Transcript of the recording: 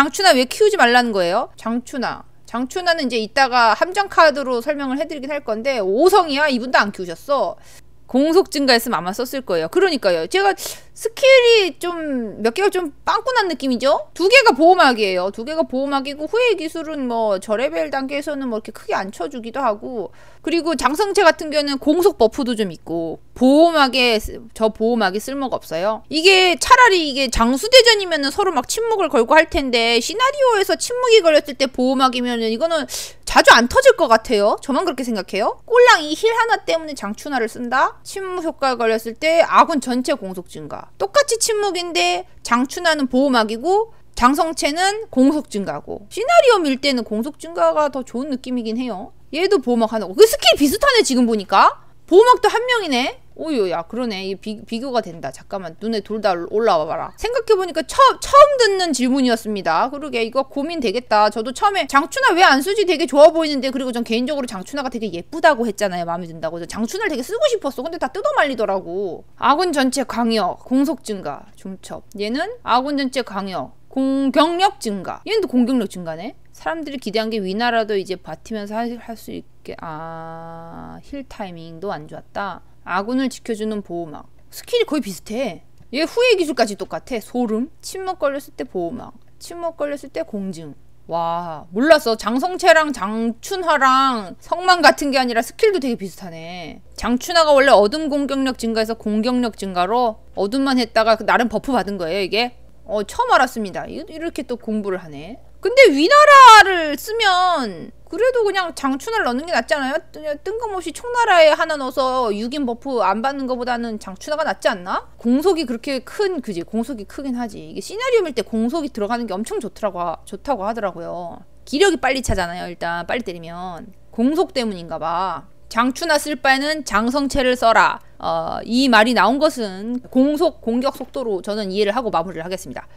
장춘아왜 키우지 말라는 거예요? 장추나. 장추나는 이제 이따가 함정 카드로 설명을 해드리긴 할 건데 5성이야 이분도 안 키우셨어 공속 증가했으면 아마 썼을 거예요. 그러니까요. 제가 스킬이 좀 몇 개가 좀 빵꾸난 느낌이죠? 두 개가 보호막이에요. 두 개가 보호막이고 후의 기술은 뭐 저레벨 단계에서는 뭐 이렇게 크게 안 쳐주기도 하고 그리고 장성체 같은 경우는 공속 버프도 좀 있고 보호막에 저 보호막이 쓸모가 없어요. 이게 차라리 이게 장수대전이면 서로 막 침묵을 걸고 할 텐데 시나리오에서 침묵이 걸렸을 때 보호막이면은 이거는 자주 안 터질 것 같아요. 저만 그렇게 생각해요? 꼴랑 이 힐 하나 때문에 장춘화를 쓴다? 침묵 효과가 걸렸을 때 아군 전체 공속 증가. 똑같이 침묵인데 장춘화는 보호막이고 장성채는 공속 증가고 시나리오 밀 때는 공속 증가가 더 좋은 느낌이긴 해요. 얘도 보호막 하나. 고그 스킬 비슷하네 지금 보니까. 보호막도 한 명이네. 오유야 그러네 이 비, 교가 된다 잠깐만 눈에 둘 다 올라와 봐라 생각해보니까 처, 처음 듣는 질문이었습니다 그러게 이거 고민되겠다 저도 처음에 장춘아 왜 안 쓰지 되게 좋아 보이는데 그리고 전 개인적으로 장춘아가 되게 예쁘다고 했잖아요 마음에 든다고 장춘아를 되게 쓰고 싶었어 근데 다 뜯어말리더라고 아군 전체 강력 공속 증가 중첩 얘는 아군 전체 강력 공격력 증가 얘는 공격력 증가네 사람들이 기대한 게 위나라도 이제 버티면서 할 수 있게 아 힐 타이밍도 안 좋았다 아군을 지켜주는 보호막 스킬이 거의 비슷해 얘 후의 기술까지 똑같아 소름 침묵 걸렸을 때 보호막 침묵 걸렸을 때 공증 와 몰랐어 장성채랑 장춘하랑 성만 같은 게 아니라 스킬도 되게 비슷하네 장춘하가 원래 어둠 공격력 증가에서 공격력 증가로 어둠만 했다가 나름 버프 받은 거예요 이게 어 처음 알았습니다 이렇게 또 공부를 하네 근데 위나라를 쓰면 그래도 그냥 장춘을 넣는 게 낫잖아요. 뜬금없이 총나라에 하나 넣어서 6인 버프 안 받는 것보다는 장춘화가 낫지 않나? 공속이 그렇게 큰 그지 공속이 크긴 하지. 이게 시나리오일 때 공속이 들어가는 게 엄청 좋더라고 좋다고 하더라고요. 기력이 빨리 차잖아요. 일단 빨리 때리면 공속 때문인가 봐. 장춘나쓸 바에는 장성체를 써라. 어, 이 말이 나온 것은 공속 공격 속도로 저는 이해를 하고 마무리를 하겠습니다.